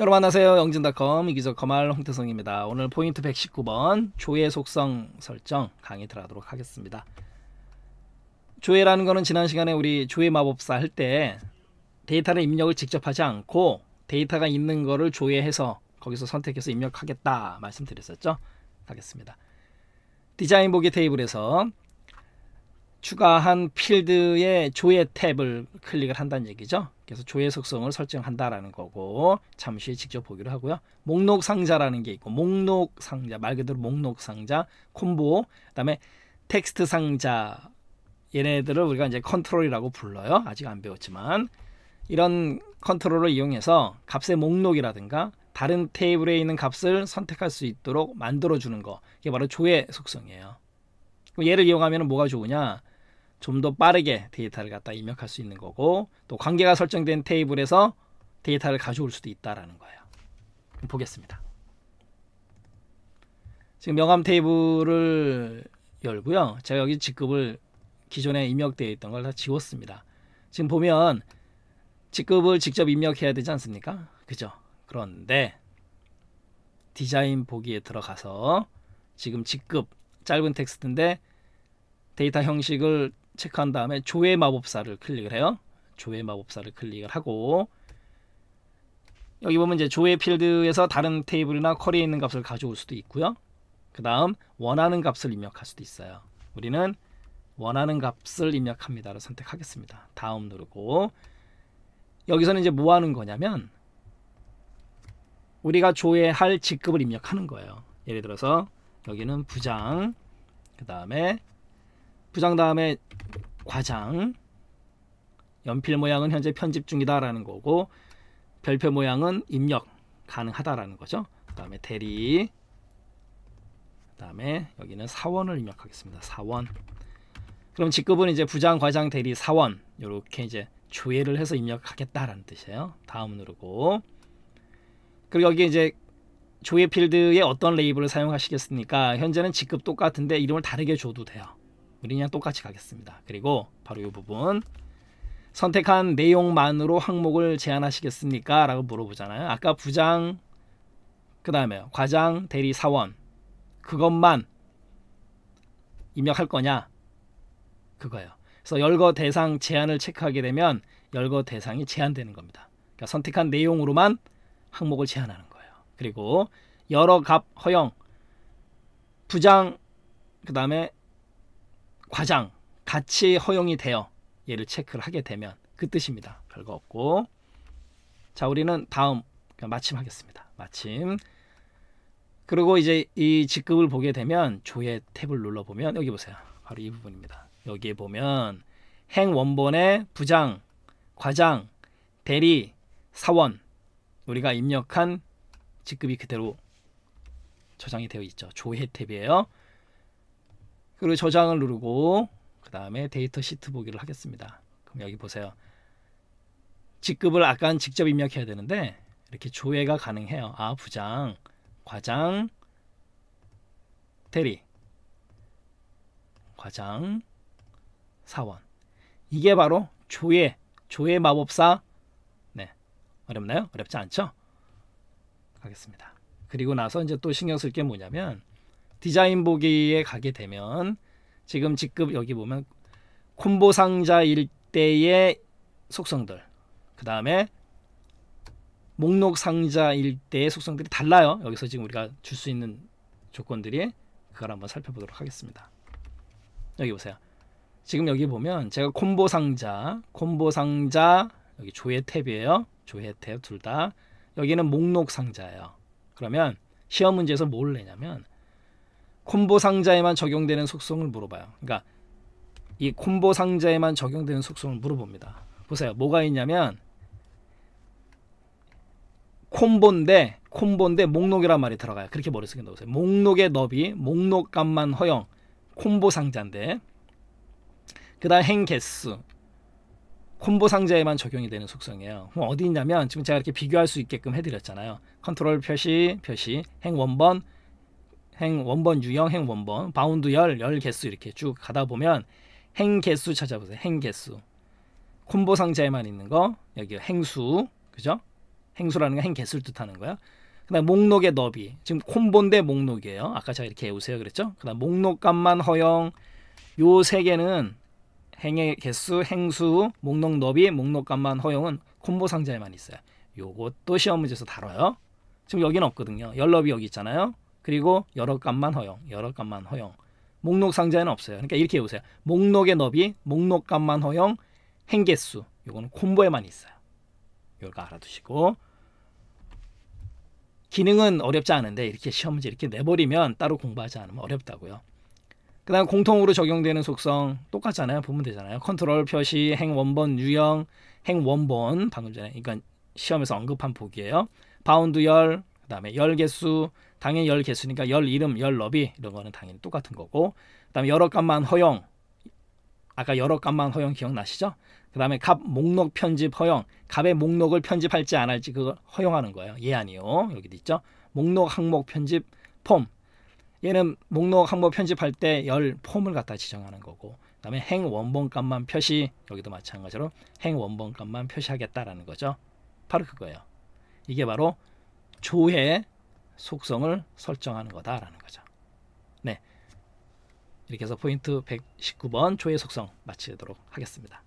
여러분 안녕하세요. 영진닷컴 이기적 거말 홍태성입니다. 오늘 포인트 119번 조회 속성 설정 강의 들어가도록 하겠습니다. 조회라는 거는 지난 시간에 우리 조회 마법사 할 때 데이터를 입력을 직접 하지 않고 데이터가 있는 거를 조회해서 거기서 선택해서 입력하겠다 말씀드렸었죠. 하겠습니다. 디자인 보기 테이블에서 추가한 필드에 조회 탭을 클릭을 한다는 얘기죠. 그래서 조회 속성을 설정한다라는 거고 잠시 직접 보기로 하고요. 목록 상자라는 게 있고 목록 상자 말 그대로 목록 상자 콤보 그다음에 텍스트 상자 얘네들을 우리가 이제 컨트롤이라고 불러요. 아직 안 배웠지만 이런 컨트롤을 이용해서 값의 목록이라든가 다른 테이블에 있는 값을 선택할 수 있도록 만들어 주는 거 이게 바로 조회 속성이에요. 예를 이용하면 뭐가 좋으냐 좀더 빠르게 데이터를 갖다 입력할 수 있는 거고 또 관계가 설정된 테이블에서 데이터를 가져올 수도 있다라는 거예요. 보겠습니다. 지금 명함 테이블을 열고요. 제가 여기 직급을 기존에 입력되어 있던 걸 다 지웠습니다. 지금 보면 직급을 직접 입력해야 되지 않습니까? 그죠? 그런데 디자인 보기에 들어가서 지금 직급 짧은 텍스트인데 데이터 형식을 체크한 다음에 조회 마법사를 클릭을 해요. 조회 마법사를 클릭을 하고 여기 보면 이제 조회 필드에서 다른 테이블이나 쿼리에 있는 값을 가져올 수도 있고요. 그 다음 원하는 값을 입력할 수도 있어요. 우리는 원하는 값을 입력합니다를 선택하겠습니다. 다음 누르고 여기서는 이제 뭐 하는 거냐면 우리가 조회할 직급을 입력하는 거예요. 예를 들어서 여기는 부장, 그 다음에 부장 다음에 과장 연필 모양은 현재 편집 중이다라는 거고 별표 모양은 입력 가능하다라는 거죠. 그 다음에 대리 그 다음에 여기는 사원을 입력하겠습니다. 사원 그럼 직급은 이제 부장, 과장, 대리, 사원 이렇게 이제 조회를 해서 입력하겠다라는 뜻이에요. 다음 누르고 그리고 여기 이제 조회 필드에 어떤 레이블을 사용하시겠습니까? 현재는 직급 똑같은데 이름을 다르게 줘도 돼요. 우리는 똑같이 가겠습니다. 그리고 바로 이 부분 선택한 내용만으로 항목을 제한하시겠습니까? 라고 물어보잖아요. 아까 부장 그 다음에 과장 대리 사원 그것만 입력할 거냐 그거예요. 그래서 열거 대상 제한을 체크하게 되면 열거 대상이 제한되는 겁니다. 그러니까 선택한 내용으로만 항목을 제한하는 거예요. 그리고 여러 값 허용 부장 그 다음에 과장 같이 허용이 되어 얘를 체크를 하게 되면 그 뜻입니다. 별거 없고 자 우리는 다음 그러니까 마침 하겠습니다. 마침 그리고 이제 이 직급을 보게 되면 조회 탭을 눌러보면 여기 보세요. 바로 이 부분입니다. 여기에 보면 행원본의 부장, 과장, 대리, 사원 우리가 입력한 직급이 그대로 저장이 되어 있죠. 조회 탭이에요. 그리고 저장을 누르고 그 다음에 데이터 시트 보기를 하겠습니다. 그럼 여기 보세요. 직급을 아까 직접 입력해야 되는데 이렇게 조회가 가능해요. 아 부장, 과장, 대리, 과장, 사원. 이게 바로 조회, 조회 마법사. 네, 어렵나요? 어렵지 않죠? 하겠습니다. 그리고 나서 이제 또 신경 쓸 게 뭐냐면 디자인 보기에 가게 되면 지금 직급 여기 보면 콤보 상자일 대의 속성들 그 다음에 목록 상자일 대의 속성들이 달라요. 여기서 지금 우리가 줄 수 있는 조건들이 그걸 한번 살펴보도록 하겠습니다. 여기 보세요. 지금 여기 보면 제가 콤보 상자, 콤보 상자 여기 조회 탭이에요. 조회 탭 둘 다. 여기는 목록 상자예요. 그러면 시험 문제에서 뭘 내냐면 콤보 상자에만 적용되는 속성을 물어봐요. 그러니까 이 콤보 상자에만 적용되는 속성을 물어봅니다. 보세요. 뭐가 있냐면 콤보인데 콤보인데 목록이란 말이 들어가요. 그렇게 머릿속에 넣으세요. 목록의 너비, 목록값만 허용, 콤보 상자인데 그 다음 행 개수 콤보 상자에만 적용이 되는 속성이에요. 그럼 어디 있냐면 지금 제가 이렇게 비교할 수 있게끔 해드렸잖아요. 컨트롤 표시, 표시, 행 원번, 행 원번 유형 행 원번 바운드 열 열 개수 이렇게 쭉 가다 보면 행 개수 찾아보세요. 행 개수 콤보 상자에만 있는 거 여기 행수 그죠? 행수라는 건행 개수를 뜻하는 거야. 그다음 목록의 너비 지금 콤보인데 목록이에요. 아까 제가 이렇게 해오세요 그랬죠? 그다음 목록값만 허용 요 세 개는 행의 개수, 행수, 목록 너비, 목록값만 허용은 콤보 상자에만 있어요. 요것도 시험 문제에서 다뤄요. 지금 여기는 없거든요. 열너비 여기 있잖아요. 그리고 여러 값만 허용, 여러 값만 허용. 목록 상자에는 없어요. 그러니까 이렇게 해보세요. 목록의 너비, 목록 값만 허용, 행개수. 요거는 콤보에만 있어요. 이거 알아두시고 기능은 어렵지 않은데 이렇게 시험 문제 이렇게 내버리면 따로 공부하지 않으면 어렵다고요. 그 다음 공통으로 적용되는 속성 똑같잖아요. 보면 되잖아요. 컨트롤 표시, 행 원본 유형, 행 원본 방금 전에 이건 그러니까 시험에서 언급한 보기예요. 바운드 열, 그 다음에 열 개수, 당연히 열 개수니까 열 이름, 열 너비 이런 거는 당연히 똑같은 거고 그다음에 여러 값만 허용 아까 여러 값만 허용 기억나시죠? 그 다음에 값 목록 편집 허용 값의 목록을 편집할지 안 할지 그거 허용하는 거예요. 예 아니요. 여기도 있죠. 목록 항목 편집 폼 얘는 목록 항목 편집할 때 열 폼을 갖다 지정하는 거고 그 다음에 행 원본 값만 표시 여기도 마찬가지로 행 원본 값만 표시하겠다라는 거죠. 바로 그거예요. 이게 바로 조회 속성을 설정하는 거다라는 거죠. 네. 이렇게 해서 포인트 119번 조의 속성 마치도록 하겠습니다.